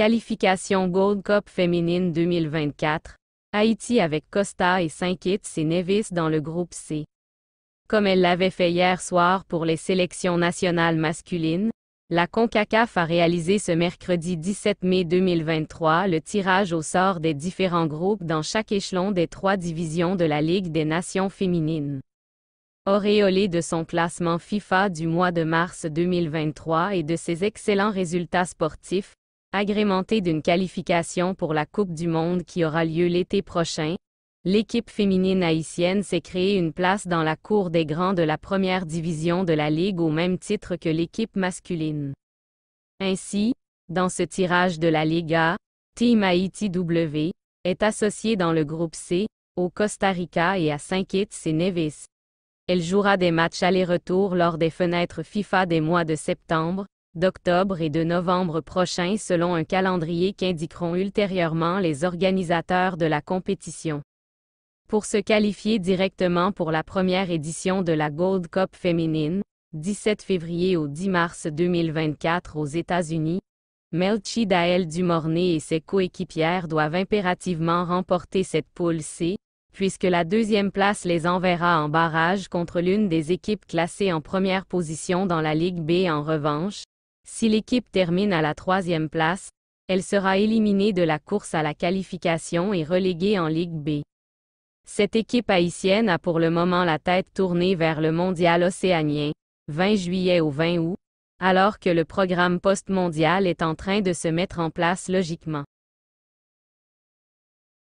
Qualification Gold Cup féminine 2024, Haïti avec Costa et Saint-Kitts et Nevis dans le groupe C. Comme elle l'avait fait hier soir pour les sélections nationales masculines, la CONCACAF a réalisé ce mercredi 17 mai 2023 le tirage au sort des différents groupes dans chaque échelon des trois divisions de la Ligue des Nations féminines. Auréolée de son classement FIFA du mois de mars 2023 et de ses excellents résultats sportifs, Agrémentée d'une qualification pour la Coupe du Monde qui aura lieu l'été prochain, l'équipe féminine haïtienne s'est créée une place dans la cour des grands de la première division de la Ligue au même titre que l'équipe masculine. Ainsi, dans ce tirage de la Liga, Team Haïti W est associée dans le groupe C, au Costa Rica et à Saint Kitts et Nevis. Elle jouera des matchs aller-retour lors des fenêtres FIFA des mois de septembre, d'octobre et de novembre prochains selon un calendrier qu'indiqueront ultérieurement les organisateurs de la compétition. Pour se qualifier directement pour la première édition de la Gold Cup féminine, 17 février au 10 mars 2024 aux États-Unis, Melchi Dael Dumornay et ses coéquipières doivent impérativement remporter cette poule C, puisque la deuxième place les enverra en barrage contre l'une des équipes classées en première position dans la Ligue B en revanche, si l'équipe termine à la troisième place, elle sera éliminée de la course à la qualification et reléguée en Ligue B. Cette équipe haïtienne a pour le moment la tête tournée vers le mondial océanien, 20 juillet au 20 août, alors que le programme post-mondial est en train de se mettre en place logiquement.